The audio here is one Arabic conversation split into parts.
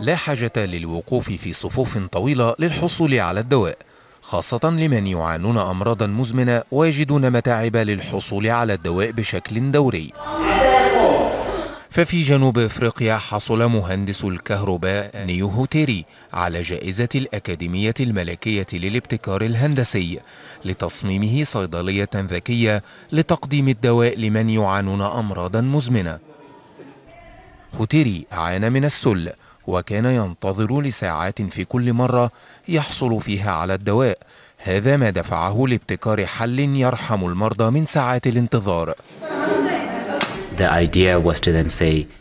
لا حاجة للوقوف في صفوف طويلة للحصول على الدواء خاصة لمن يعانون أمراضا مزمنة ويجدون متاعب للحصول على الدواء بشكل دوري ففي جنوب افريقيا حصل مهندس الكهرباء نيو هوتيري على جائزة الأكاديمية الملكية للابتكار الهندسي لتصميمه صيدلية ذكية لتقديم الدواء لمن يعانون أمراضا مزمنة قتري عانى من السل وكان ينتظر لساعات في كل مرة يحصل فيها على الدواء هذا ما دفعه لابتكار حل يرحم المرضى من ساعات الانتظار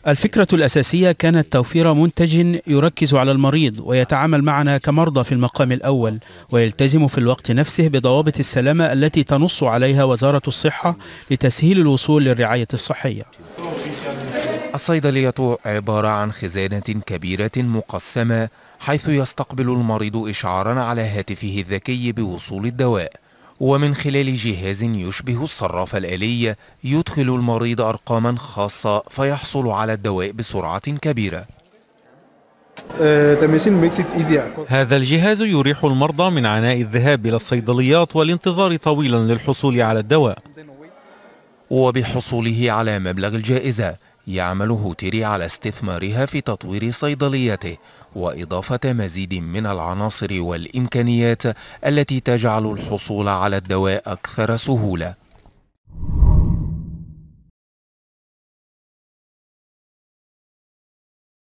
الفكرة الأساسية كانت توفير منتج يركز على المريض ويتعامل معنا كمرضى في المقام الأول ويلتزم في الوقت نفسه بضوابط السلامة التي تنص عليها وزارة الصحة لتسهيل الوصول للرعاية الصحية الصيدلية عبارة عن خزانة كبيرة مقسمة حيث يستقبل المريض إشعارا على هاتفه الذكي بوصول الدواء ومن خلال جهاز يشبه الصراف الآلي يدخل المريض أرقاما خاصة فيحصل على الدواء بسرعة كبيرة آه، هذا الجهاز يريح المرضى من عناء الذهاب إلى الصيدليات والانتظار طويلا للحصول على الدواء وبحصوله على مبلغ الجائزة يعمل هوتيري على استثمارها في تطوير صيدليته وإضافة مزيد من العناصر والإمكانيات التي تجعل الحصول على الدواء أكثر سهولة